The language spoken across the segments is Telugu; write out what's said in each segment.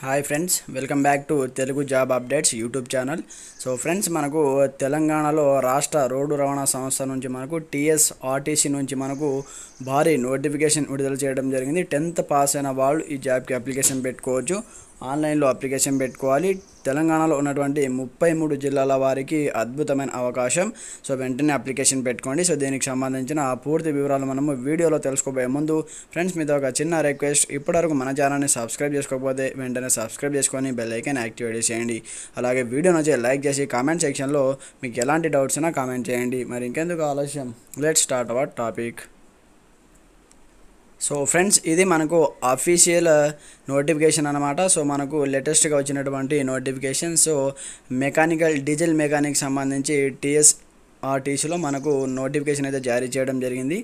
hi friends welcome back to Telugu job updates YouTube channel so friends మనకు తెలంగాణలో రాష్ట్ర రోడ్డు రవాణా సంస్థ నుంచి మనకు టీఎస్ఆర్టీసీ నుంచి మనకు భారీ నోటిఫికేషన్ విడుదల చేయడం జరిగింది టెన్త్ పాస్ అయిన వాళ్ళు ఈ జాబ్కి అప్లికేషన్ పెట్టుకోవచ్చు ఆన్లైన్లో అప్లికేషన్ పెట్టుకోవాలి తెలంగాణలో ఉన్నటువంటి ముప్పై మూడు జిల్లాల వారికి అద్భుతమైన అవకాశం సో వెంటనే అప్లికేషన్ పెట్టుకోండి సో దీనికి సంబంధించిన ఆ పూర్తి వివరాలు మనము వీడియోలో తెలుసుకోబోయే ముందు ఫ్రెండ్స్ మీతో ఒక చిన్న రిక్వెస్ట్ ఇప్పటివరకు మన ఛానల్ని సబ్స్క్రైబ్ చేసుకోకపోతే వెంటనే సబ్స్క్రైబ్ చేసుకొని బెల్ ఐకాన్ యాక్టివేట్ చేయండి అలాగే వీడియో వచ్చి లైక్ చేసి కామెంట్ సెక్షన్లో మీకు ఎలాంటి డౌట్స్ అయినా కామెంట్ చేయండి మరి ఇంకెందుకు ఆలస్యం let start our topic so friends ఇది మనకు అఫీషియల్ నోటిఫికేషన్ అనమాట సో మనకు లేటెస్ట్గా వచ్చినటువంటి notification so mechanical diesel mechanic సంబంధించి టీఎస్ఆర్టీసీలో మనకు నోటిఫికేషన్ అయితే జారీ చేయడం జరిగింది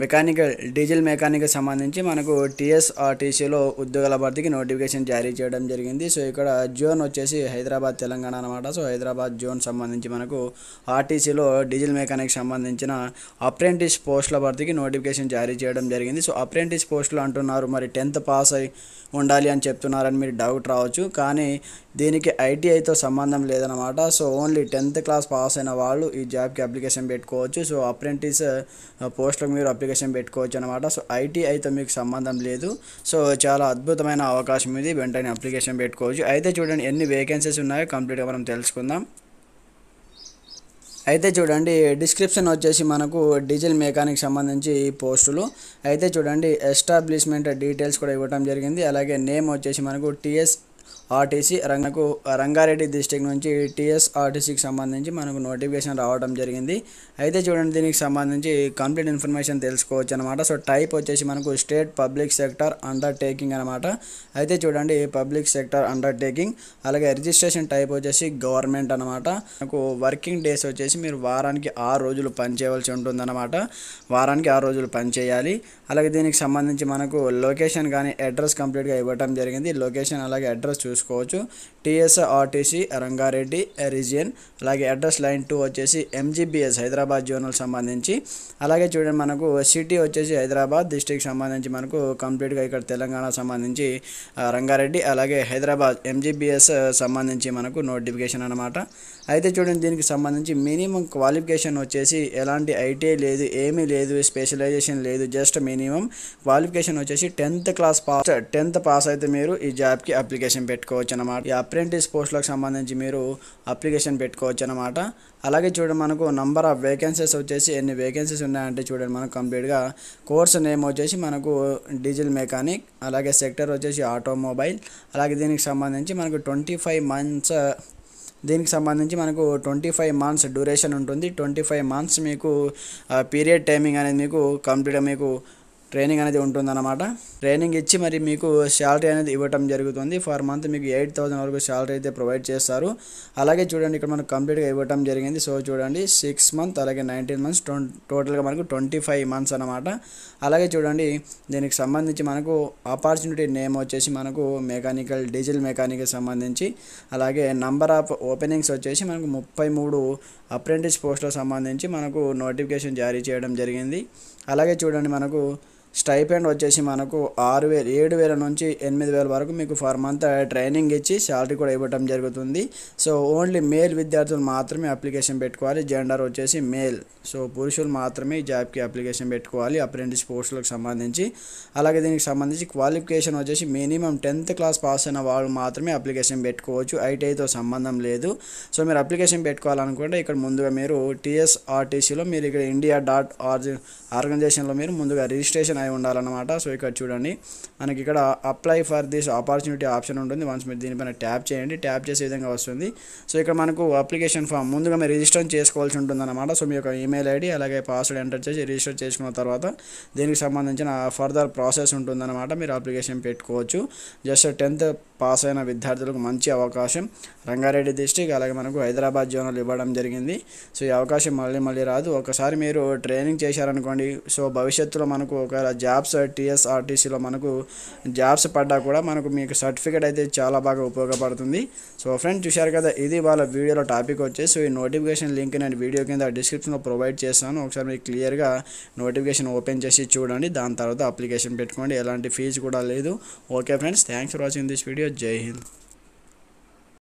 మెకానికల్ డీజిల్ మెకానికల్ సంబంధించి మనకు టీఎస్ఆర్టీసీలో ఉద్యోగాల భర్తీకి నోటిఫికేషన్ జారీ చేయడం జరిగింది సో ఇక్కడ జోన్ వచ్చేసి హైదరాబాద్ తెలంగాణ అనమాట సో హైదరాబాద్ జోన్ సంబంధించి మనకు ఆర్టీసీలో డీజిల్ మెకానిక్ సంబంధించిన అప్రెంటిస్ పోస్టుల భర్తీకి నోటిఫికేషన్ జారీ చేయడం జరిగింది సో అప్రెంటిస్ పోస్టులు అంటున్నారు మరి టెన్త్ పాస్ అయి ఉండాలి అని చెప్తున్నారని మీరు డౌట్ రావచ్చు కానీ దీనికి ఐటీఐతో సంబంధం లేదనమాట so only tenth class pass అయిన వాళ్ళు ఈ జాబ్కి అప్లికేషన్ పెట్టుకోవచ్చు సో అప్రెంటిస్ పోస్టులకు మీరు అప్లికేషన్ అప్లికేషన్ పెట్టుకోవచ్చు అనమాట సో ఐటీ అయితే మీకు సంబంధం లేదు సో చాలా అద్భుతమైన అవకాశం ఇది వెంటనే అప్లికేషన్ పెట్టుకోవచ్చు అయితే చూడండి ఎన్ని వేకెన్సీస్ ఉన్నాయో కంప్లీట్గా మనం తెలుసుకుందాం అయితే చూడండి డిస్క్రిప్షన్ వచ్చేసి మనకు డీజిల్ మెకానిక్ సంబంధించి పోస్టులు అయితే చూడండి ఎస్టాబ్లిష్మెంట్ డీటెయిల్స్ కూడా ఇవ్వడం జరిగింది అలాగే నేమ్ వచ్చేసి మనకు టీఎస్ ఆర్టీసీ రంగకు రంగారెడ్డి డిస్టిక్ నుంచి టీఎస్ఆర్టీసీకి సంబంధించి మనకు నోటిఫికేషన్ రావడం జరిగింది అయితే చూడండి దీనికి సంబంధించి కంప్లీట్ ఇన్ఫర్మేషన్ తెలుసుకోవచ్చు అనమాట సో టైప్ వచ్చేసి మనకు స్టేట్ పబ్లిక్ సెక్టర్ అండర్టేకింగ్ అనమాట అయితే చూడండి పబ్లిక్ సెక్టర్ అండర్టేకింగ్ అలాగే రిజిస్ట్రేషన్ టైప్ వచ్చేసి గవర్నమెంట్ అనమాట మనకు వర్కింగ్ డేస్ వచ్చేసి మీరు వారానికి ఆరు రోజులు పనిచేయవలసి ఉంటుందన్నమాట వారానికి ఆరు రోజులు పనిచేయాలి అలాగే దీనికి సంబంధించి మనకు లొకేషన్ కానీ అడ్రస్ కంప్లీట్గా ఇవ్వడం జరిగింది లొకేషన్ అలాగే అడ్రస్ తెలుసుకోవచ్చు టీఎస్ఆర్టీసీ రంగారెడ్డి రీజియన్ అలాగే అడ్రస్ లైన్ టూ వచ్చేసి ఎంజీబీఎస్ హైదరాబాద్ జోనల్ సంబంధించి అలాగే చూడండి మనకు సిటీ వచ్చేసి హైదరాబాద్ డిస్టిక్ సంబంధించి మనకు కంప్లీట్గా ఇక్కడ తెలంగాణ సంబంధించి రంగారెడ్డి అలాగే హైదరాబాద్ ఎంజీబీఎస్ సంబంధించి మనకు నోటిఫికేషన్ అనమాట అయితే చూడండి దీనికి సంబంధించి మినిమం క్వాలిఫికేషన్ వచ్చేసి ఎలాంటి ఐటీఐ లేదు ఏమీ లేదు స్పెషలైజేషన్ లేదు జస్ట్ మినిమం క్వాలిఫికేషన్ వచ్చేసి tenth class pass tenth pass అయితే మీరు ఈ జాబ్కి అప్లికేషన్ పెట్టుకోవాలి పెట్టుకోవచ్చు అనమాట ఈ అప్రెంటిస్ పోస్టులకు సంబంధించి మీరు అప్లికేషన్ పెట్టుకోవచ్చు అనమాట అలాగే చూడండి మనకు నంబర్ ఆఫ్ వేకెన్సీస్ వచ్చేసి ఎన్ని వేకెన్సీస్ ఉన్నాయంటే చూడండి మనకు కంప్లీట్గా కోర్స్ నేమ్ వచ్చేసి మనకు డీజిల్ మెకానిక్ అలాగే సెక్టర్ వచ్చేసి ఆటోమొబైల్ అలాగే దీనికి సంబంధించి మనకు ట్వంటీ ఫైవ్ మంత్స్ దీనికి సంబంధించి మనకు ట్వంటీ ఫైవ్ మంత్స్ డ్యూరేషన్ ఉంటుంది ట్వంటీ ఫైవ్ మంత్స్ మీకు పీరియడ్ టైమింగ్ అనేది మీకు కంప్లీట్గా మీకు ట్రైనింగ్ అనేది ఉంటుందన్నమాట ట్రైనింగ్ ఇచ్చి మరి మీకు శాలరీ అనేది ఇవ్వటం జరుగుతుంది ఫర్ మంత్ మీకు ఎయిట్ థౌసండ్ వరకు శాలరీ అయితే ప్రొవైడ్ చేస్తారు అలాగే చూడండి ఇక్కడ మనకు కంప్లీట్గా ఇవ్వటం జరిగింది సో చూడండి సిక్స్ మంత్ అలాగే నైన్టీన్ మంత్స్ టోటల్గా మనకు ట్వంటీ ఫైవ్ మంత్స్ అనమాట అలాగే చూడండి దీనికి సంబంధించి మనకు ఆపర్చునిటీ నేమ్ వచ్చేసి మనకు మెకానికల్ డీజిల్ మెకానికల్ సంబంధించి అలాగే నంబర్ ఆఫ్ ఓపెనింగ్స్ వచ్చేసి మనకు ముప్పై మూడు అప్రెంటిస్ పోస్టులకు సంబంధించి మనకు నోటిఫికేషన్ జారీ చేయడం జరిగింది అలాగే చూడండి మనకు స్టైపెండ్ వచ్చేసి మనకు ఆరు వేలు ఏడు వేల నుంచి ఎనిమిది వేల వరకు మీకు ఫర్ మంత్ ట్రైనింగ్ ఇచ్చి శాలరీ కూడా ఇవ్వటం జరుగుతుంది సో ఓన్లీ మేల్ విద్యార్థులు మాత్రమే అప్లికేషన్ పెట్టుకోవాలి జెండర్ వచ్చేసి మేల్ సో పురుషులు మాత్రమే జాబ్కి అప్లికేషన్ పెట్టుకోవాలి అప్రెంటిస్ పోస్టులకు సంబంధించి అలాగే దీనికి సంబంధించి క్వాలిఫికేషన్ వచ్చేసి మినిమం టెన్త్ క్లాస్ పాస్ అయిన వాళ్ళు మాత్రమే అప్లికేషన్ పెట్టుకోవచ్చు ఐటీఐతో సంబంధం లేదు సో మీరు అప్లికేషన్ పెట్టుకోవాలనుకుంటే ఇక్కడ ముందుగా మీరు టీఎస్ఆర్టీసీలో మీరు ఇక్కడ ఇండియా డాట్ ఆర్గనైజేషన్లో మీరు ముందుగా రిజిస్ట్రేషన్ అయి ఉండాలన్నమాట సో ఇక్కడ చూడండి మనకి ఇక్కడ apply for this opportunity option ఉంటుంది వన్స్ మీరు దీనిపైన ట్యాప్ చేయండి ట్యాప్ చేసే విధంగా వస్తుంది సో ఇక్కడ మనకు అప్లికేషన్ ఫామ్ ముందుగా మీరు రిజిస్టర్ చేసుకోవాల్సి ఉంటుందన్నమాట సో మీ యొక్క ఈమెయిల్ ఐడి అలాగే పాస్వర్డ్ ఎంటర్ చేసి రిజిస్టర్ చేసుకున్న తర్వాత దీనికి సంబంధించిన ఫర్దర్ ప్రాసెస్ ఉంటుందన్నమాట మీరు అప్లికేషన్ పెట్టుకోవచ్చు జస్ట్ టెన్త్ పాస్ అయిన విద్యార్థులకు మంచి అవకాశం రంగారెడ్డి డిస్టిక్ అలాగే మనకు హైదరాబాద్ జోన్లు ఇవ్వడం జరిగింది సో ఈ అవకాశం మళ్ళీ మళ్ళీ రాదు ఒకసారి మీరు ట్రైనింగ్ చేశారనుకోండి సో భవిష్యత్తులో మనకు ఒకవేళ జాబ్స్ టీఎస్ఆర్టీసీలో మనకు జాబ్స్ పడ్డా కూడా మనకు మీకు సర్టిఫికేట్ అయితే చాలా బాగా ఉపయోగపడుతుంది సో ఫ్రెండ్ చూశారు కదా ఇది వాళ్ళ వీడియోలో టాపిక్ వచ్చేసి సో ఈ నోటిఫికేషన్ లింక్ నేను వీడియో కింద డిస్క్రిప్షన్లో ప్రొవైడ్ చేస్తాను ఒకసారి మీరు క్లియర్గా నోటిఫికేషన్ ఓపెన్ చేసి చూడండి దాని తర్వాత అప్లికేషన్ పెట్టుకోండి ఎలాంటి ఫీజు కూడా లేదు okay friends thanks for watching this video జై హింద్